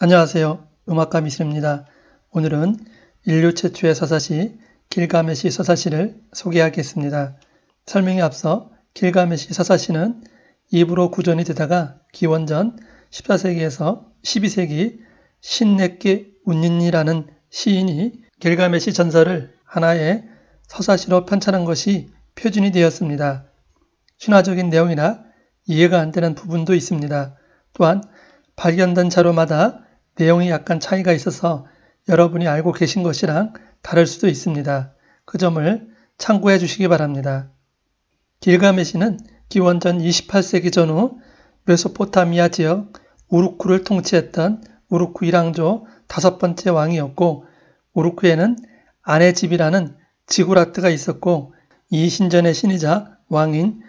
안녕하세요. 음악가 미술입니다. 오늘은 인류 최초의 서사시 길가메시 서사시를 소개하겠습니다. 설명에 앞서 길가메시 서사시는 입으로 구전이 되다가 기원전 14세기에서 12세기 신내께 운인이라는 시인이 길가메시 전설을 하나의 서사시로 편찬한 것이 표준이 되었습니다. 신화적인 내용이나 이해가 안 되는 부분도 있습니다. 또한 발견된 자료마다 내용이 약간 차이가 있어서 여러분이 알고 계신 것이랑 다를 수도 있습니다. 그 점을 참고해 주시기 바랍니다. 길가메시는 기원전 28세기 전후 메소포타미아 지역 우루쿠를 통치했던 우루쿠 이랑조 다섯 번째 왕이었고 우루쿠에는 아내집이라는 지구라트가 있었고 이 신전의 신이자 왕인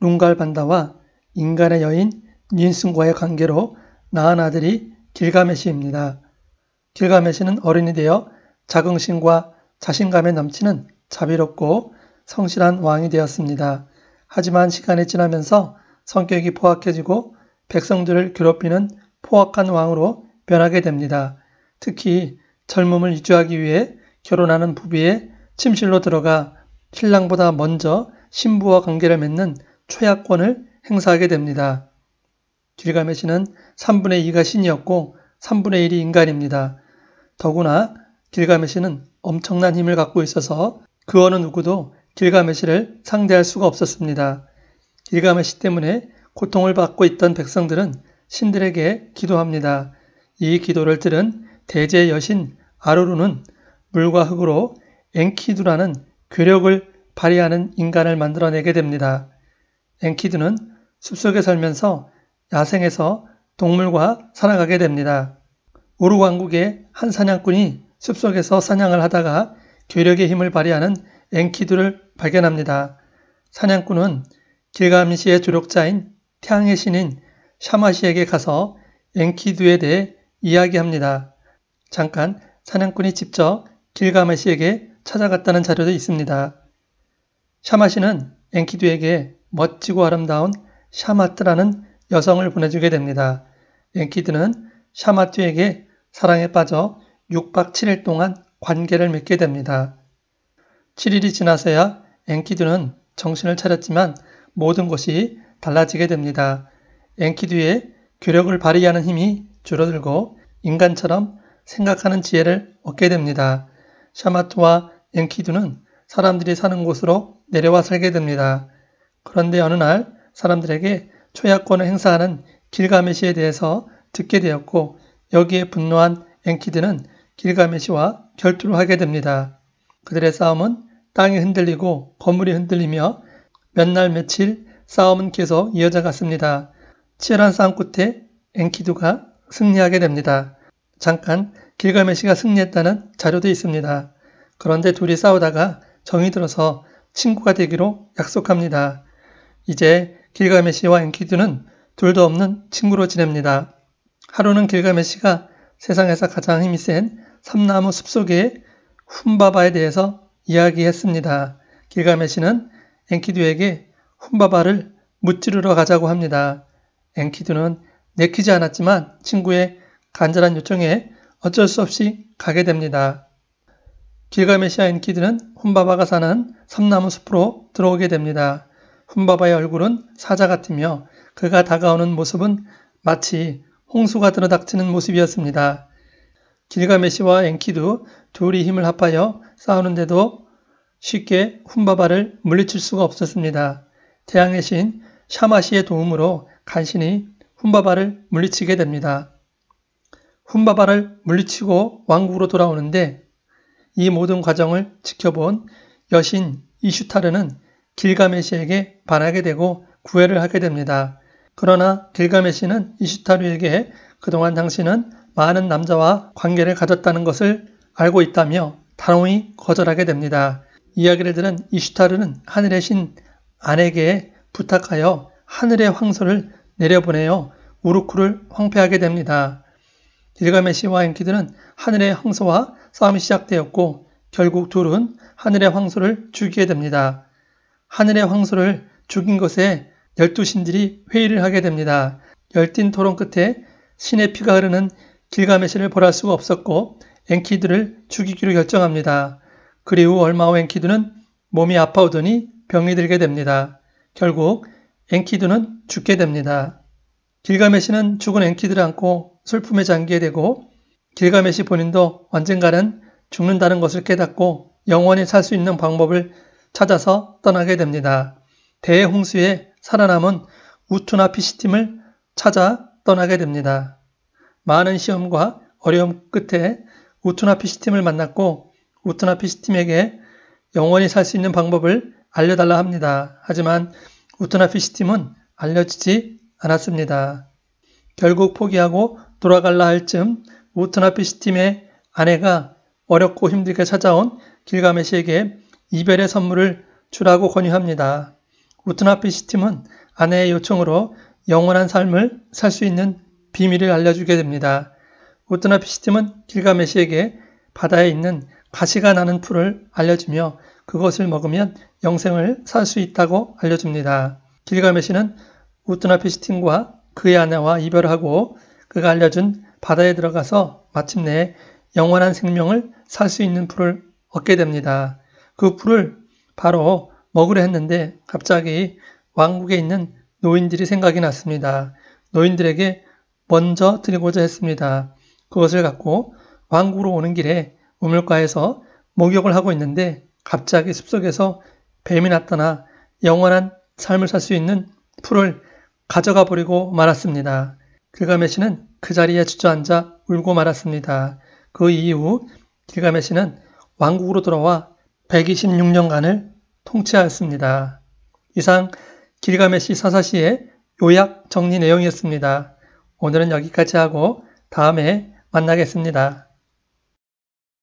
룽갈반다와 인간의 여인 닌승과의 관계로 낳은 아들이 길가메시입니다. 길가메시는 어른이 되어 자긍심과 자신감에 넘치는 자비롭고 성실한 왕이 되었습니다. 하지만 시간이 지나면서 성격이 포악해지고 백성들을 괴롭히는 포악한 왕으로 변하게 됩니다. 특히 젊음을 유지하기 위해 결혼하는 부비의 침실로 들어가 신랑보다 먼저 신부와 관계를 맺는 최약권을 행사하게 됩니다. 길가메시는 3분의 2가 신이었고 3분의 1이 인간입니다. 더구나 길가메시는 엄청난 힘을 갖고 있어서 그 어느 누구도 길가메시를 상대할 수가 없었습니다. 길가메시 때문에 고통을 받고 있던 백성들은 신들에게 기도합니다. 이 기도를 들은 대제 여신 아로루는 물과 흙으로 엔키두라는 괴력을 발휘하는 인간을 만들어내게 됩니다. 엔키두는 숲속에 살면서 야생에서 동물과 살아가게 됩니다. 우루 왕국의 한 사냥꾼이 숲속에서 사냥을 하다가 괴력의 힘을 발휘하는 엔키두를 발견합니다. 사냥꾼은 길가암시의 조력자인 태양의 신인 샤마시에게 가서 엔키두에 대해 이야기합니다. 잠깐 사냥꾼이 직접 길가메시에게 찾아갔다는 자료도 있습니다. 샤마시는 엔키두에게 멋지고 아름다운 샤마트라는 여성을 보내주게 됩니다. 엔키드는 샤마트에게 사랑에 빠져 6박 7일 동안 관계를 맺게 됩니다. 7일이 지나서야 엔키드는 정신을 차렸지만 모든 것이 달라지게 됩니다. 엔키드의 교력을 발휘하는 힘이 줄어들고 인간처럼 생각하는 지혜를 얻게 됩니다. 샤마트와엔키드는 사람들이 사는 곳으로 내려와 살게 됩니다. 그런데 어느 날 사람들에게 초약권을 행사하는 길가메시에 대해서 듣게 되었고 여기에 분노한 엔키드는 길가메시와 결투를 하게 됩니다. 그들의 싸움은 땅이 흔들리고 건물이 흔들리며 몇 날 며칠 싸움은 계속 이어져 갔습니다. 치열한 싸움 끝에 엔키두가 승리하게 됩니다. 잠깐 길가메시가 승리했다는 자료도 있습니다. 그런데 둘이 싸우다가 정이 들어서 친구가 되기로 약속합니다. 이제 길가메시와 엔키두는 둘도 없는 친구로 지냅니다. 하루는 길가메시가 세상에서 가장 힘이 센 삼나무 숲속의 훈바바에 대해서 이야기했습니다. 길가메시는 엔키두에게 훈바바를 무찌르러 가자고 합니다. 엔키두는 내키지 않았지만 친구의 간절한 요청에 어쩔 수 없이 가게 됩니다. 길가메시와 엔키드는 훈바바가 사는 삼나무 숲으로 들어오게 됩니다. 훈바바의 얼굴은 사자 같으며 그가 다가오는 모습은 마치 홍수가 들어닥치는 모습이었습니다. 길가메시와 엔키두 둘이 힘을 합하여 싸우는데도 쉽게 훈바바를 물리칠 수가 없었습니다. 태양의 신 샤마시의 도움으로 간신히 훈바바를 물리치게 됩니다. 훈바바를 물리치고 왕국으로 돌아오는데 이 모든 과정을 지켜본 여신 이슈타르는 길가메시에게 반하게 되고 구애를 하게 됩니다. 그러나 길가메시는 이슈타르에게 그동안 당신은 많은 남자와 관계를 가졌다는 것을 알고 있다며 단호히 거절하게 됩니다. 이야기를 들은 이슈타르는 하늘의 신 아내게 에 부탁하여 하늘의 황소를 내려보내어 우르크를 황폐하게 됩니다. 길가메시와 인키들은 하늘의 황소와 싸움이 시작되었고 결국 둘은 하늘의 황소를 죽이게 됩니다. 하늘의 황소를 죽인 것에 열두 신들이 회의를 하게 됩니다. 열띤 토론 끝에 신의 피가 흐르는 길가메시를 보랄 수가 없었고 엔키드를 죽이기로 결정합니다. 그리 고 얼마 후엔키드는 몸이 아파오더니 병이 들게 됩니다. 결국 엔키드는 죽게 됩니다. 길가메시는 죽은 엔키드를 안고 슬픔에 잠기게 되고 길가메시 본인도 언젠가는 죽는다는 것을 깨닫고 영원히 살 수 있는 방법을 찾아서 떠나게 됩니다. 대홍수에 살아남은 우투나 피시팀을 찾아 떠나게 됩니다. 많은 시험과 어려움 끝에 우투나 피시팀을 만났고 우투나 피시팀에게 영원히 살 수 있는 방법을 알려달라 합니다. 하지만 우투나 피시팀은 알려지지 않았습니다. 결국 포기하고 돌아갈라 할쯤 우투나 피시팀의 아내가 어렵고 힘들게 찾아온 길가메시에게 이별의 선물을 주라고 권유합니다. 우트나피시팀은 아내의 요청으로 영원한 삶을 살 수 있는 비밀을 알려주게 됩니다. 우트나피시팀은 길가메시에게 바다에 있는 가시가 나는 풀을 알려주며 그것을 먹으면 영생을 살 수 있다고 알려줍니다. 길가메시는 우트나피시팀과 그의 아내와 이별하고 그가 알려준 바다에 들어가서 마침내 영원한 생명을 살 수 있는 풀을 얻게 됩니다. 그 풀을 바로 먹으려 했는데 갑자기 왕국에 있는 노인들이 생각이 났습니다. 노인들에게 먼저 드리고자 했습니다. 그것을 갖고 왕국으로 오는 길에 우물가에서 목욕을 하고 있는데 갑자기 숲속에서 뱀이 났타나 영원한 삶을 살 수 있는 풀을 가져가 버리고 말았습니다. 길가메시는 그 자리에 주저앉아 울고 말았습니다. 그 이후 길가메시는 왕국으로 돌아와 126년간을 통치하였습니다. 이상 길가메시 사사시의 요약 정리 내용이었습니다. 오늘은 여기까지 하고 다음에 만나겠습니다.